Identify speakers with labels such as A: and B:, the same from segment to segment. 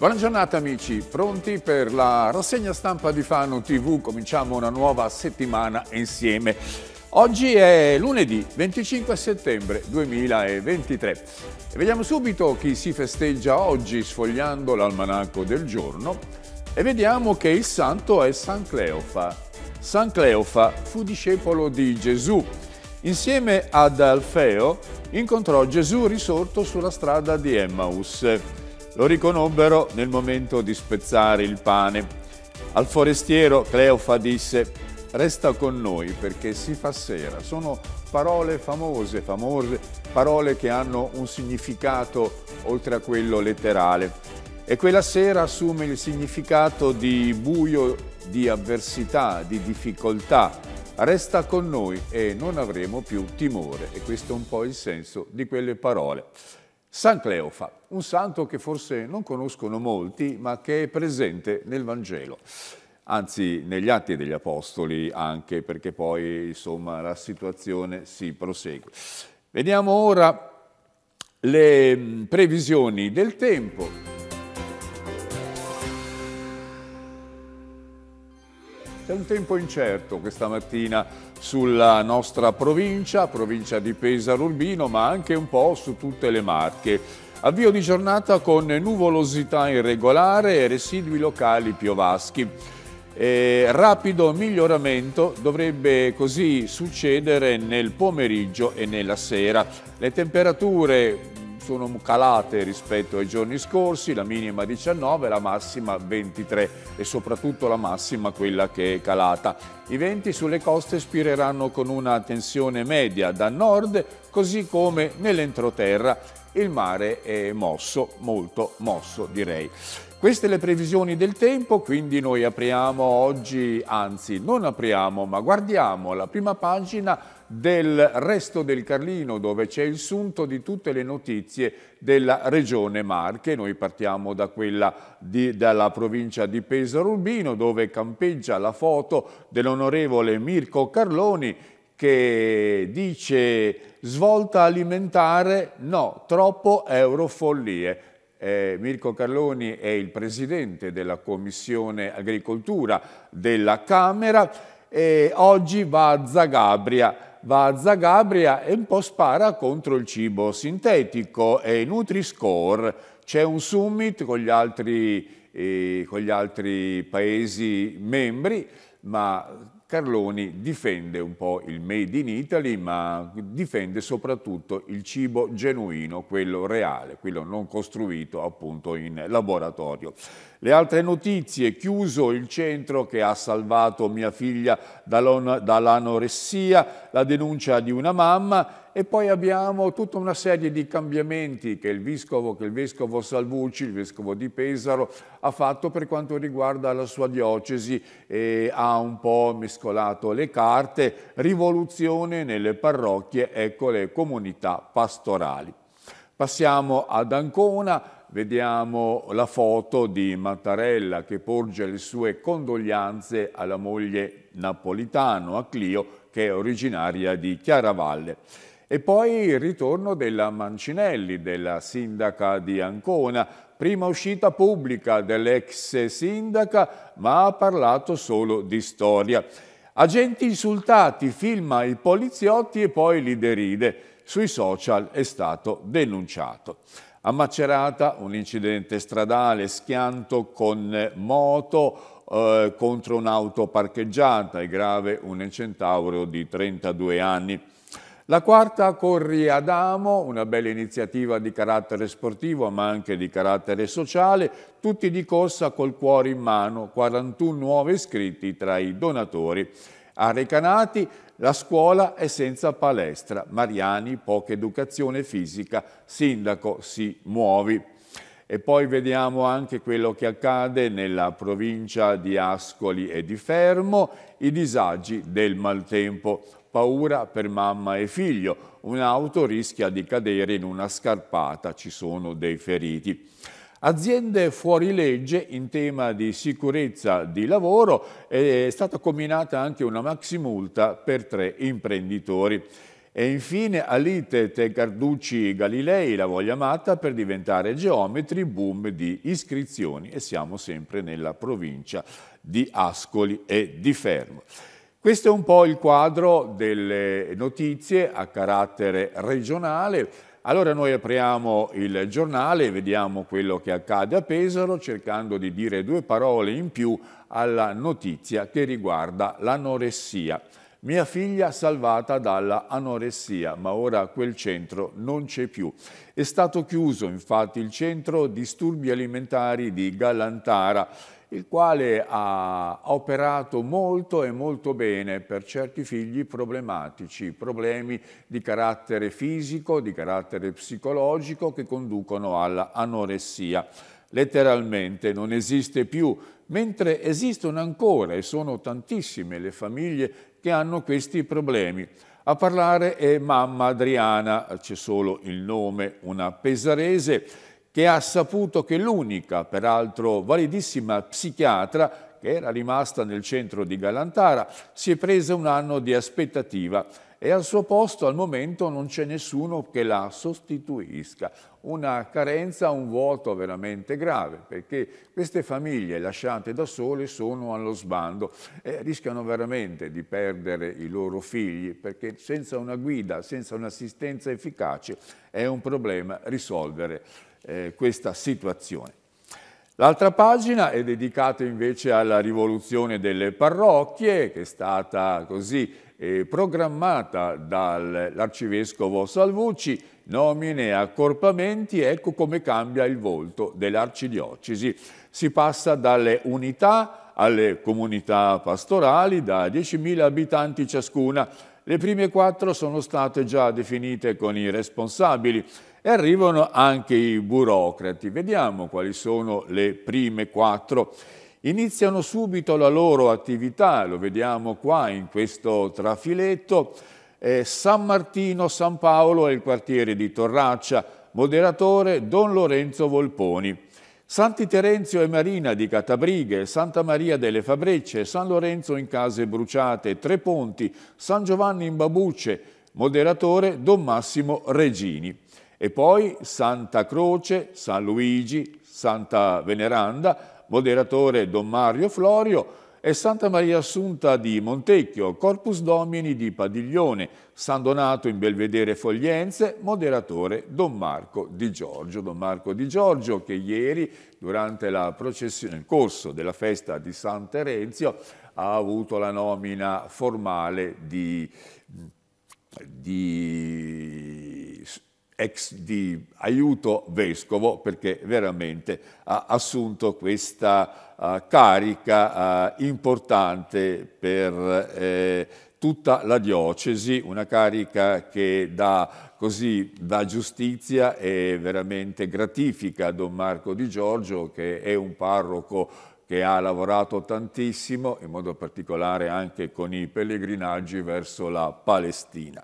A: Buona giornata amici, pronti per la rassegna stampa di Fano TV, cominciamo una nuova settimana insieme. Oggi è lunedì 25 settembre 2023 e vediamo subito chi si festeggia oggi sfogliando l'almanacco del giorno e vediamo che il santo è San Cleofa. San Cleofa fu discepolo di Gesù. Insieme ad Alfeo incontrò Gesù risorto sulla strada di Emmaus. Lo riconobbero nel momento di spezzare il pane. Al forestiero Cleofa disse «Resta con noi perché si fa sera». Sono parole famose, famose, parole che hanno un significato oltre a quello letterale. E quella sera assume il significato di buio, di avversità, di difficoltà, resta con noi e non avremo più timore. E questo è un po' il senso di quelle parole. San Cleofa, un santo che forse non conoscono molti, ma che è presente nel Vangelo anzi negli Atti degli Apostoli anche perché poi insomma la situazione si prosegue. Vediamo ora le mm, previsioni del tempo. È un tempo incerto questa mattina sulla nostra provincia, provincia di Pesaro Urbino, ma anche un po' su tutte le Marche. Avvio di giornata con nuvolosità irregolare e residui locali piovaschi. Eh, rapido miglioramento dovrebbe così succedere nel pomeriggio e nella sera. Le temperature sono calate rispetto ai giorni scorsi, la minima 19, la massima 23 e soprattutto la massima quella che è calata. I venti sulle coste spireranno con una tensione media da nord così come nell'entroterra. Il mare è mosso, molto mosso direi. Queste le previsioni del tempo, quindi noi apriamo oggi, anzi non apriamo, ma guardiamo la prima pagina del resto del Carlino dove c'è il sunto di tutte le notizie della regione Marche. Noi partiamo da quella di, dalla provincia di Pesaro Urbino dove campeggia la foto dell'onorevole Mirko Carloni che dice svolta alimentare no, troppo eurofollie. Eh, Mirko Carloni è il presidente della Commissione Agricoltura della Camera e oggi va a Zagabria. Va a Zagabria e un po' spara contro il cibo sintetico e Nutri-Score. C'è un summit con gli, altri, eh, con gli altri paesi membri, ma Carloni difende un po' il Made in Italy, ma difende soprattutto il cibo genuino, quello reale, quello non costruito appunto in laboratorio. Le altre notizie, chiuso il centro che ha salvato mia figlia dall'anoressia, la denuncia di una mamma e poi abbiamo tutta una serie di cambiamenti che il vescovo, che il vescovo Salvucci, il vescovo di Pesaro, ha fatto per quanto riguarda la sua diocesi e ha un po' mescolato le carte, rivoluzione nelle parrocchie, ecco le comunità pastorali. Passiamo ad Ancona, vediamo la foto di Mattarella che porge le sue condoglianze alla moglie napolitano, a Clio, che è originaria di Chiaravalle. E poi il ritorno della Mancinelli, della sindaca di Ancona, prima uscita pubblica dell'ex sindaca, ma ha parlato solo di storia. Agenti insultati, filma i poliziotti e poi li deride. Sui social è stato denunciato. A Macerata un incidente stradale, schianto con moto eh, contro un'auto parcheggiata, e grave un centauro di 32 anni. La quarta Corri Adamo, una bella iniziativa di carattere sportivo ma anche di carattere sociale, tutti di corsa col cuore in mano, 41 nuovi iscritti tra i donatori. A Recanati la scuola è senza palestra, Mariani poca educazione fisica, sindaco si muovi. E poi vediamo anche quello che accade nella provincia di Ascoli e di Fermo, i disagi del maltempo, paura per mamma e figlio, un'auto rischia di cadere in una scarpata, ci sono dei feriti. Aziende fuori legge in tema di sicurezza di lavoro è stata combinata anche una maximulta per tre imprenditori. E infine Alite Tecarducci Galilei, la voglia matta per diventare geometri, boom di iscrizioni e siamo sempre nella provincia di Ascoli e di Fermo. Questo è un po' il quadro delle notizie a carattere regionale. Allora noi apriamo il giornale e vediamo quello che accade a Pesaro cercando di dire due parole in più alla notizia che riguarda l'anoressia. Mia figlia salvata dalla anoressia, ma ora quel centro non c'è più. È stato chiuso infatti il centro disturbi alimentari di Galantara il quale ha operato molto e molto bene per certi figli problematici, problemi di carattere fisico, di carattere psicologico che conducono all'anoressia. Letteralmente non esiste più, mentre esistono ancora e sono tantissime le famiglie che hanno questi problemi. A parlare è mamma Adriana, c'è solo il nome, una pesarese che ha saputo che l'unica, peraltro validissima psichiatra che era rimasta nel centro di Galantara, si è presa un anno di aspettativa e al suo posto al momento non c'è nessuno che la sostituisca. Una carenza, un vuoto veramente grave, perché queste famiglie lasciate da sole sono allo sbando e rischiano veramente di perdere i loro figli, perché senza una guida, senza un'assistenza efficace è un problema risolvere eh, questa situazione. L'altra pagina è dedicata invece alla rivoluzione delle parrocchie, che è stata così eh, programmata dall'arcivescovo Salvucci, nomine e accorpamenti, ecco come cambia il volto dell'arcidiocesi. Si passa dalle unità alle comunità pastorali da 10.000 abitanti ciascuna le prime quattro sono state già definite con i responsabili e arrivano anche i burocrati. Vediamo quali sono le prime quattro. Iniziano subito la loro attività, lo vediamo qua in questo trafiletto. Eh, San Martino, San Paolo e il quartiere di Torraccia, moderatore Don Lorenzo Volponi. Santi Terenzio e Marina di Catabrighe, Santa Maria delle Fabrecce, San Lorenzo in Case Bruciate, Tre Ponti, San Giovanni in Babucce, moderatore Don Massimo Regini. E poi Santa Croce, San Luigi, Santa Veneranda, moderatore Don Mario Florio, e Santa Maria Assunta di Montecchio, Corpus Domini di Padiglione, San Donato in Belvedere Foglienze, moderatore Don Marco Di Giorgio. Don Marco Di Giorgio che ieri, durante la processione, il corso della festa di San Terenzio, ha avuto la nomina formale di, di ex di aiuto vescovo perché veramente ha assunto questa uh, carica uh, importante per eh, tutta la diocesi, una carica che dà, così, dà giustizia e veramente gratifica a Don Marco Di Giorgio che è un parroco che ha lavorato tantissimo, in modo particolare anche con i pellegrinaggi verso la Palestina.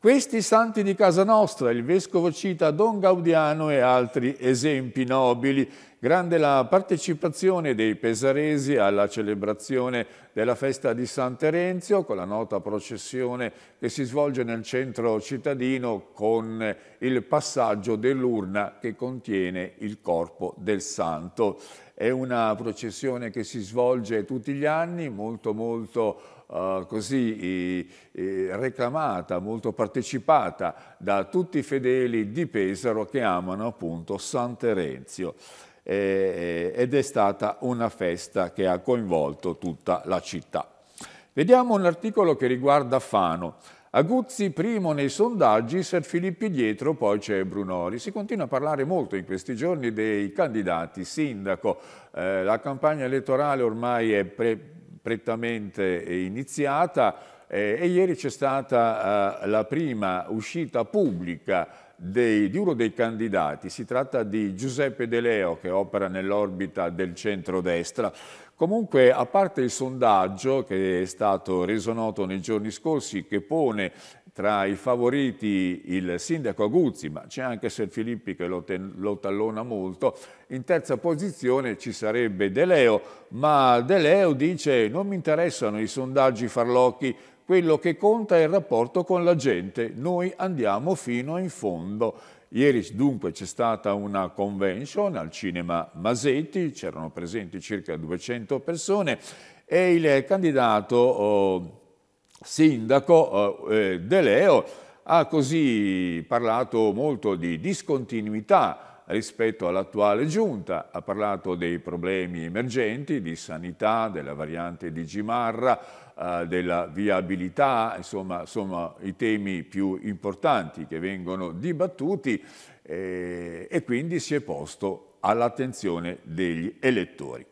A: Questi santi di casa nostra, il vescovo cita Don Gaudiano e altri esempi nobili. Grande la partecipazione dei pesaresi alla celebrazione della festa di San Terenzio con la nota processione che si svolge nel centro cittadino con il passaggio dell'urna che contiene il corpo del santo. È una processione che si svolge tutti gli anni, molto molto eh, così eh, reclamata, molto partecipata da tutti i fedeli di Pesaro che amano appunto San Terenzio ed è stata una festa che ha coinvolto tutta la città. Vediamo un articolo che riguarda Fano. Aguzzi primo nei sondaggi, Ser Filippi dietro, poi c'è Brunori. Si continua a parlare molto in questi giorni dei candidati sindaco. Eh, la campagna elettorale ormai è pre prettamente iniziata eh, e ieri c'è stata eh, la prima uscita pubblica dei, di uno dei candidati, si tratta di Giuseppe De Leo che opera nell'orbita del centrodestra. Comunque, a parte il sondaggio che è stato reso noto nei giorni scorsi, che pone tra i favoriti il sindaco Aguzzi, ma c'è anche Filippi che lo, lo, tallona molto. In terza posizione ci sarebbe De Leo, ma De Leo dice non mi interessano i sondaggi farlocchi, quello che conta è il rapporto con la gente, noi andiamo fino in fondo. Ieri dunque c'è stata una convention al cinema Masetti, c'erano presenti circa 200 persone e il candidato oh, sindaco eh, eh, De Leo ha così parlato molto di discontinuità rispetto all'attuale giunta, ha parlato dei problemi emergenti di sanità, della variante di Gimarra, eh, della viabilità, insomma, insomma, i temi più importanti che vengono dibattuti eh, e quindi si è posto all'attenzione degli elettori.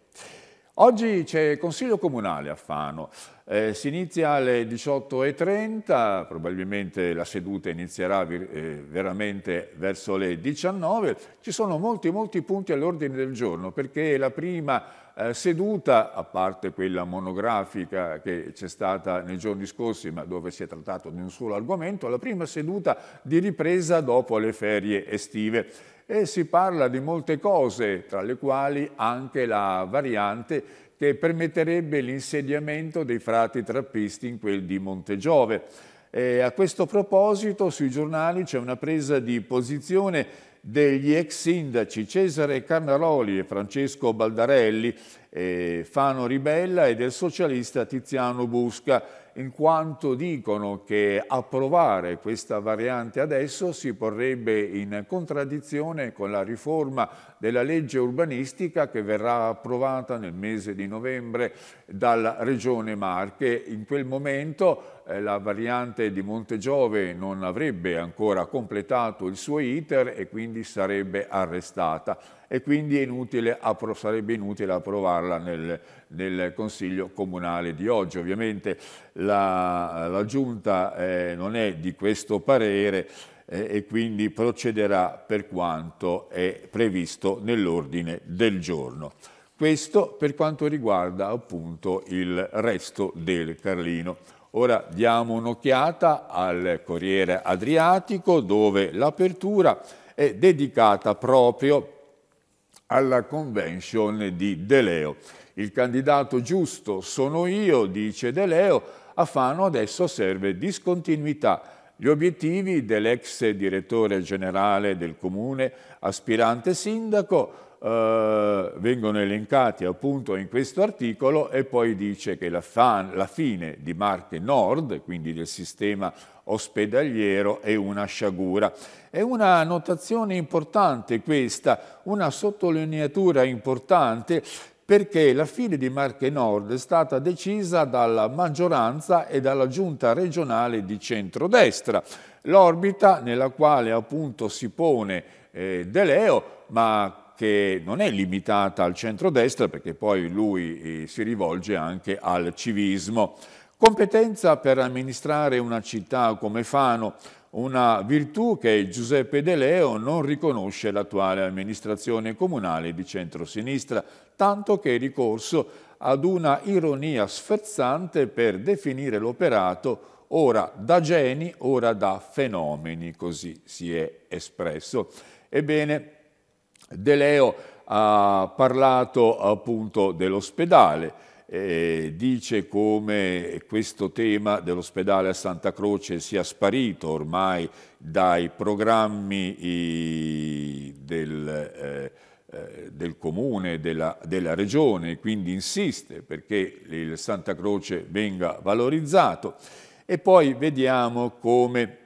A: Oggi c'è Consiglio Comunale a Fano, eh, si inizia alle 18.30, probabilmente la seduta inizierà eh, veramente verso le 19. Ci sono molti, molti punti all'ordine del giorno perché la prima eh, seduta, a parte quella monografica che c'è stata nei giorni scorsi ma dove si è trattato di un solo argomento, la prima seduta di ripresa dopo le ferie estive e si parla di molte cose, tra le quali anche la variante che permetterebbe l'insediamento dei frati trappisti in quel di Montegiove. E a questo proposito sui giornali c'è una presa di posizione degli ex sindaci Cesare Carnaroli e Francesco Baldarelli, eh, Fano Ribella e del socialista Tiziano Busca in quanto dicono che approvare questa variante adesso si porrebbe in contraddizione con la riforma della legge urbanistica che verrà approvata nel mese di novembre dalla Regione Marche. In quel momento eh, la variante di Montegiove non avrebbe ancora completato il suo iter e quindi sarebbe arrestata e quindi inutile, sarebbe inutile approvarla nel, nel, Consiglio Comunale di oggi. Ovviamente la, la Giunta eh, non è di questo parere eh, e quindi procederà per quanto è previsto nell'ordine del giorno. Questo per quanto riguarda appunto il resto del Carlino. Ora diamo un'occhiata al Corriere Adriatico dove l'apertura è dedicata proprio alla convention di De Leo. Il candidato giusto sono io, dice De Leo, a Fano adesso serve discontinuità. Gli obiettivi dell'ex direttore generale del comune, aspirante sindaco, eh, vengono elencati appunto in questo articolo e poi dice che la, fan, la fine di Marche Nord, quindi del sistema ospedaliero è una sciagura. È una notazione importante questa, una sottolineatura importante perché la fine di Marche Nord è stata decisa dalla maggioranza e dalla giunta regionale di centrodestra. L'orbita nella quale appunto si pone eh, De Leo, ma che non è limitata al centrodestra perché poi lui eh, si rivolge anche al civismo. Competenza per amministrare una città come Fano, una virtù che Giuseppe De Leo non riconosce l'attuale amministrazione comunale di centrosinistra, tanto che è ricorso ad una ironia sferzante per definire l'operato ora da geni, ora da fenomeni, così si è espresso. Ebbene, De Leo ha parlato appunto dell'ospedale, eh, dice come questo tema dell'ospedale a Santa Croce sia sparito ormai dai programmi i, del, eh, eh del, comune, della, della regione, quindi insiste perché il Santa Croce venga valorizzato. E poi vediamo come,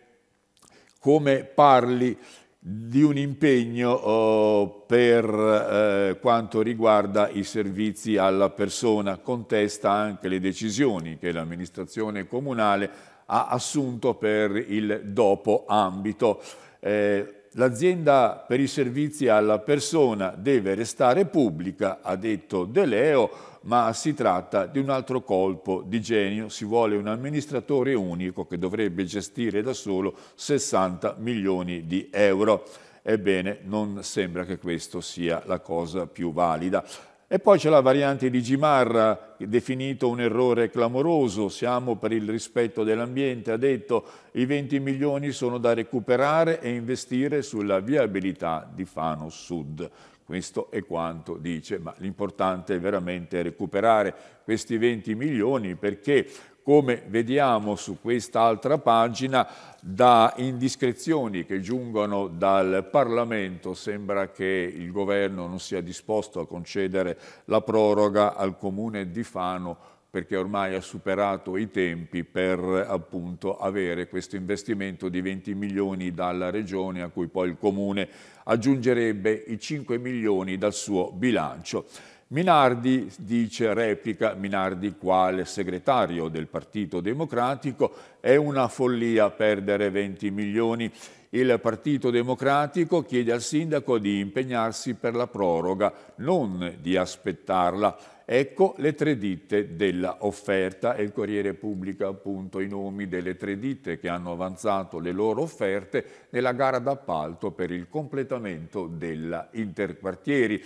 A: come parli di un impegno oh, per eh, quanto riguarda i servizi alla persona, contesta anche le decisioni che l'amministrazione comunale ha assunto per il dopo ambito. Eh, l'azienda per i servizi alla persona deve restare pubblica, ha detto De Leo, ma si tratta di un altro colpo di genio. Si vuole un amministratore unico che dovrebbe gestire da solo 60 milioni di euro. Ebbene, non sembra che questa sia la cosa più valida. E poi c'è la variante di Gimarra, definito un errore clamoroso, siamo per il rispetto dell'ambiente, ha detto i 20 milioni sono da recuperare e investire sulla viabilità di Fano Sud. Questo è quanto dice, ma l'importante è veramente recuperare questi 20 milioni perché come vediamo su quest'altra pagina, da indiscrezioni che giungono dal Parlamento sembra che il governo non sia disposto a concedere la proroga al comune di Fano perché ormai ha superato i tempi per appunto, avere questo investimento di 20 milioni dalla regione a cui poi il comune aggiungerebbe i 5 milioni dal suo bilancio. Minardi dice, replica, Minardi quale segretario del Partito Democratico, è una follia perdere 20 milioni. Il Partito Democratico chiede al sindaco di impegnarsi per la proroga, non di aspettarla. Ecco le tre ditte dell'offerta e il Corriere pubblica appunto i nomi delle tre ditte che hanno avanzato le loro offerte nella gara d'appalto per il completamento della interquartieri.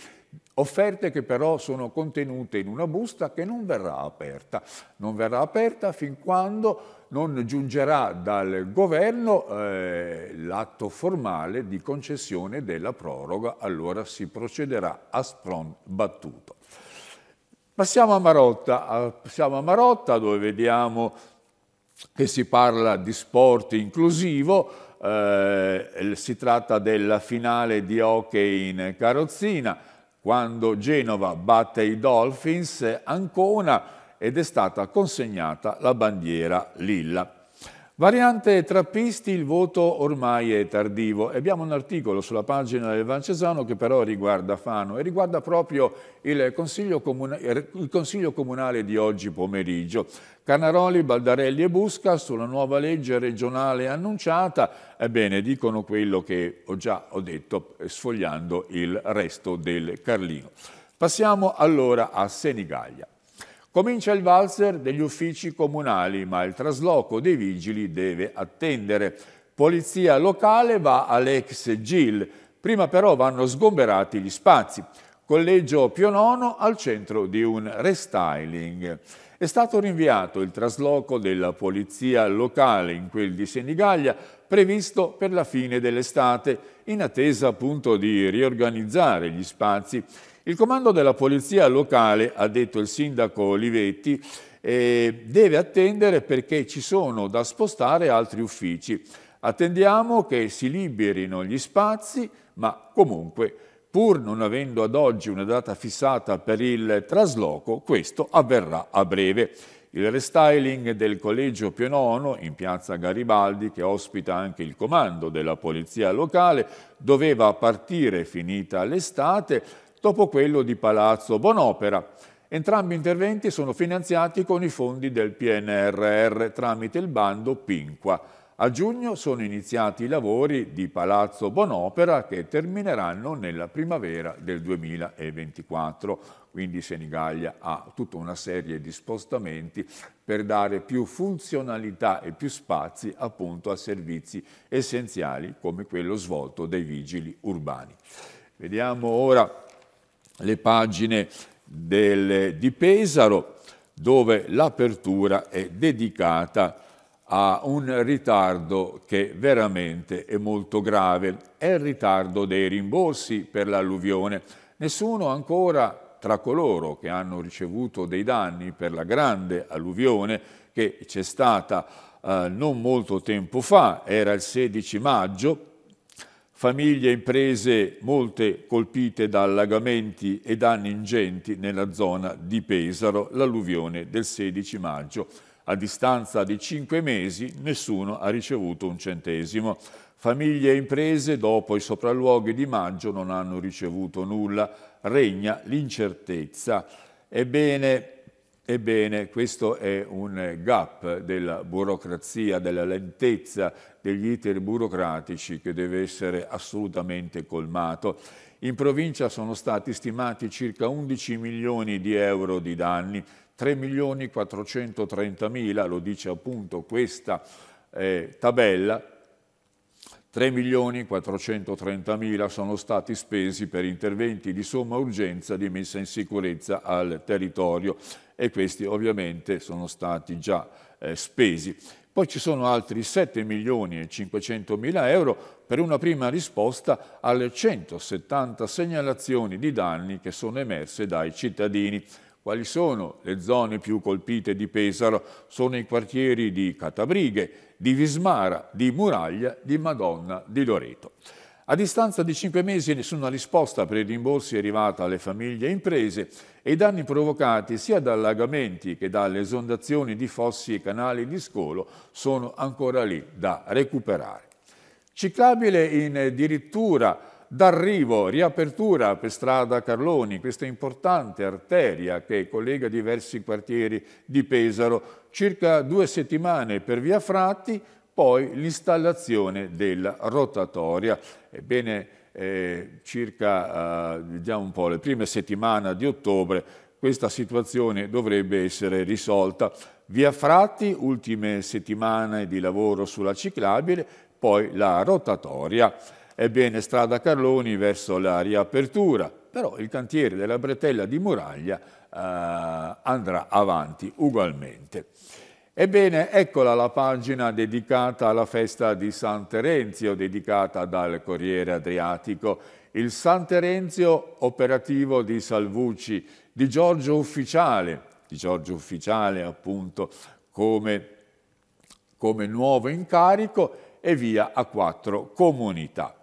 A: Offerte che però sono contenute in una busta che non verrà aperta. Non verrà aperta fin quando non giungerà dal governo eh, l'atto formale di concessione della proroga, allora si procederà a spron battuto. Passiamo a Marotta, passiamo a Marotta dove vediamo che si parla di sport inclusivo, eh, si tratta della finale di hockey in carrozzina, quando Genova batte i Dolphins Ancona ed è stata consegnata la bandiera lilla. Variante Trappisti, il voto ormai è tardivo. Abbiamo un articolo sulla pagina del Vancesano che però riguarda Fano e riguarda proprio il consiglio, eh, il consiglio, comunale di oggi pomeriggio. Canaroli, Baldarelli e Busca sulla nuova legge regionale annunciata, ebbene dicono quello che ho già ho detto eh, sfogliando il resto del Carlino. Passiamo allora a Senigallia. Comincia il valzer degli uffici comunali, ma il trasloco dei vigili deve attendere. Polizia locale va all'ex Gil, prima però vanno sgomberati gli spazi. Collegio Pio IX al centro di un restyling. È stato rinviato il trasloco della polizia locale in quel di Senigallia, previsto per la fine dell'estate, in attesa appunto di riorganizzare gli spazi il comando della polizia locale, ha detto il sindaco Olivetti, eh, deve attendere perché ci sono da spostare altri uffici. Attendiamo che si liberino gli spazi, ma comunque, pur non avendo ad oggi una data fissata per il trasloco, questo avverrà a breve. Il restyling del collegio Pio IX in piazza Garibaldi, che ospita anche il comando della polizia locale, doveva partire finita l'estate, dopo quello di Palazzo Bonopera. Entrambi gli interventi sono finanziati con i fondi del PNRR tramite il bando Pinqua. A giugno sono iniziati i lavori di Palazzo Bonopera che termineranno nella primavera del 2024. Quindi Senigallia ha tutta una serie di spostamenti per dare più funzionalità e più spazi appunto a servizi essenziali come quello svolto dai vigili urbani. Vediamo ora le pagine del, di Pesaro, dove l'apertura è dedicata a un ritardo che veramente è molto grave, è il ritardo dei rimborsi per l'alluvione. Nessuno ancora tra coloro che hanno ricevuto dei danni per la grande alluvione che c'è stata eh, non molto tempo fa, era il 16 maggio, famiglie e imprese molte colpite da allagamenti e danni ingenti nella zona di Pesaro, l'alluvione del 16 maggio. A distanza di cinque mesi nessuno ha ricevuto un centesimo. Famiglie e imprese dopo i sopralluoghi di maggio non hanno ricevuto nulla. Regna l'incertezza. Ebbene, Ebbene, questo è un gap della burocrazia, della lentezza degli iter burocratici che deve essere assolutamente colmato. In provincia sono stati stimati circa 11 milioni di euro di danni, 3 milioni 430 mila, lo dice appunto questa eh, tabella, 3 milioni 430 mila sono stati spesi per interventi di somma urgenza di messa in sicurezza al territorio e questi ovviamente sono stati già eh, spesi. Poi ci sono altri 7 milioni e 500 mila euro per una prima risposta alle 170 segnalazioni di danni che sono emerse dai cittadini. Quali sono le zone più colpite di Pesaro? Sono i quartieri di Catabrighe, di Vismara, di Muraglia, di Madonna, di Loreto. A distanza di cinque mesi nessuna risposta per i rimborsi è arrivata alle famiglie e imprese e i danni provocati sia da allagamenti che dalle esondazioni di fossi e canali di scolo sono ancora lì da recuperare. Ciclabile in addirittura d'arrivo, riapertura per strada Carloni, questa importante arteria che collega diversi quartieri di Pesaro, circa due settimane per via Fratti, poi l'installazione della rotatoria. Ebbene, eh, circa eh, un po', le prime settimane di ottobre questa situazione dovrebbe essere risolta. Via Fratti, ultime settimane di lavoro sulla ciclabile, poi la rotatoria ebbene strada Carloni verso la riapertura, però il cantiere della bretella di Muraglia eh, andrà avanti ugualmente. Ebbene, eccola la pagina dedicata alla festa di San Terenzio, dedicata dal Corriere Adriatico. Il San Terenzio operativo di Salvucci, di Giorgio Ufficiale, di Giorgio Ufficiale appunto come, come nuovo incarico e via a quattro comunità.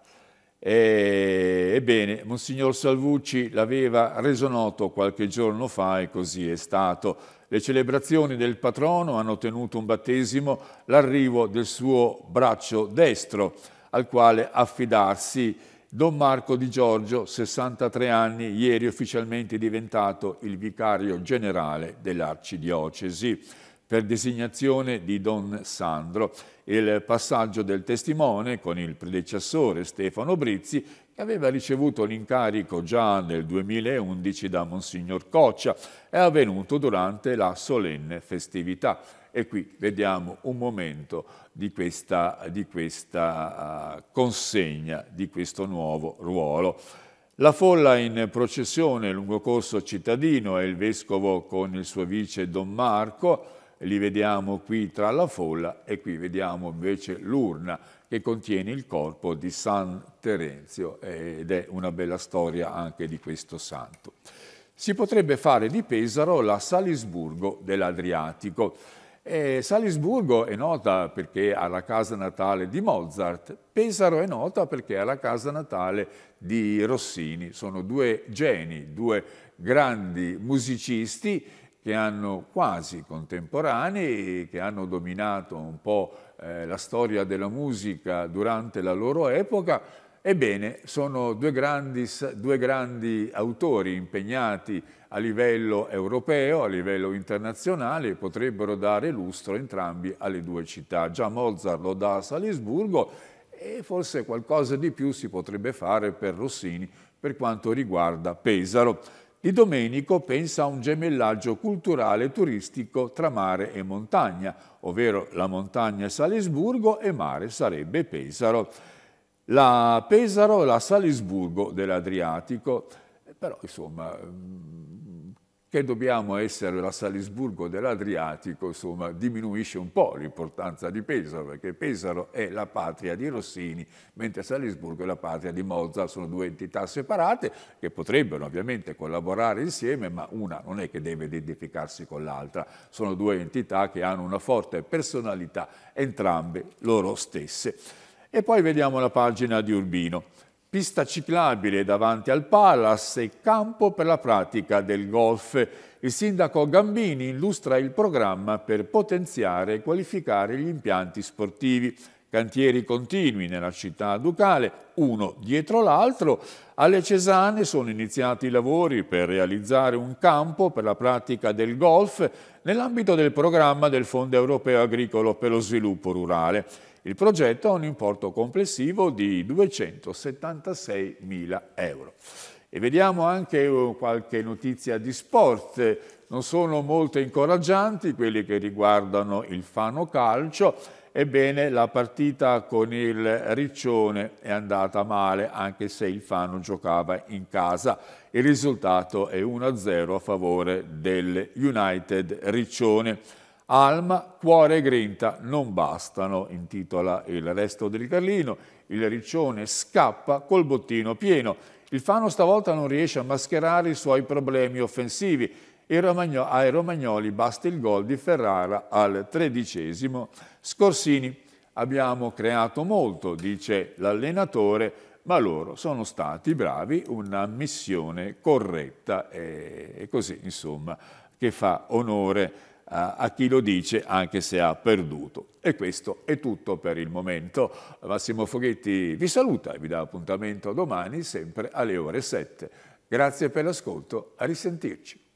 A: E, ebbene, Monsignor Salvucci l'aveva reso noto qualche giorno fa e così è stato. Le celebrazioni del patrono hanno tenuto un battesimo l'arrivo del suo braccio destro, al quale affidarsi Don Marco Di Giorgio, 63 anni, ieri ufficialmente diventato il vicario generale dell'arcidiocesi per designazione di Don Sandro, il passaggio del testimone con il predecessore Stefano Brizzi, che aveva ricevuto l'incarico già nel 2011 da Monsignor Coccia, è avvenuto durante la solenne festività. E qui vediamo un momento di questa, di questa ah, consegna, di questo nuovo ruolo. La folla in processione lungo corso cittadino e il vescovo con il suo vice Don Marco, li vediamo qui tra la folla e qui vediamo invece l'urna che contiene il corpo di San Terenzio ed è una bella storia anche di questo santo. Si potrebbe fare di Pesaro la Salisburgo dell'Adriatico. E Salisburgo è nota perché ha la casa natale di Mozart, Pesaro è nota perché ha la casa natale di Rossini. Sono due geni, due grandi musicisti che hanno quasi contemporanei, che hanno dominato un po' eh, la storia della musica durante la loro epoca. Ebbene, sono due grandi, due grandi autori impegnati a livello europeo, a livello internazionale, potrebbero dare lustro entrambi alle due città. Già Mozart lo dà a Salisburgo e forse qualcosa di più si potrebbe fare per Rossini per quanto riguarda Pesaro. Di Domenico pensa a un gemellaggio culturale e turistico tra mare e montagna, ovvero la montagna è Salisburgo e mare sarebbe Pesaro. La Pesaro, è la Salisburgo dell'Adriatico, però insomma che dobbiamo essere la Salisburgo dell'Adriatico, insomma, diminuisce un po' l'importanza di Pesaro, perché Pesaro è la patria di Rossini, mentre Salisburgo è la patria di Mozart, sono due entità separate che potrebbero ovviamente collaborare insieme, ma una non è che deve identificarsi con l'altra, sono due entità che hanno una forte personalità, entrambe loro stesse. E poi vediamo la pagina di Urbino pista ciclabile davanti al Palace e campo per la pratica del golf. Il sindaco Gambini illustra il programma per potenziare e qualificare gli impianti sportivi. Cantieri continui nella città ducale, uno dietro l'altro. Alle Cesane sono iniziati i lavori per realizzare un campo per la pratica del golf nell'ambito del programma del Fondo Europeo Agricolo per lo Sviluppo Rurale. Il progetto ha un importo complessivo di 276 mila euro. E vediamo anche eh, qualche notizia di sport, non sono molto incoraggianti quelli che riguardano il Fano Calcio, ebbene la partita con il Riccione è andata male anche se il Fano giocava in casa. Il risultato è 1-0 a favore del United Riccione. Alma, cuore e grinta non bastano, intitola il resto del Carlino. Il riccione scappa col bottino pieno. Il Fano stavolta non riesce a mascherare i suoi problemi offensivi. Romagno ai Romagnoli basta il gol di Ferrara al tredicesimo. Scorsini, abbiamo creato molto, dice l'allenatore, ma loro sono stati bravi, una missione corretta e eh, così, insomma, che fa onore a chi lo dice anche se ha perduto. E questo è tutto per il momento. Massimo Foghetti vi saluta e vi dà appuntamento domani sempre alle ore 7. Grazie per l'ascolto, a risentirci.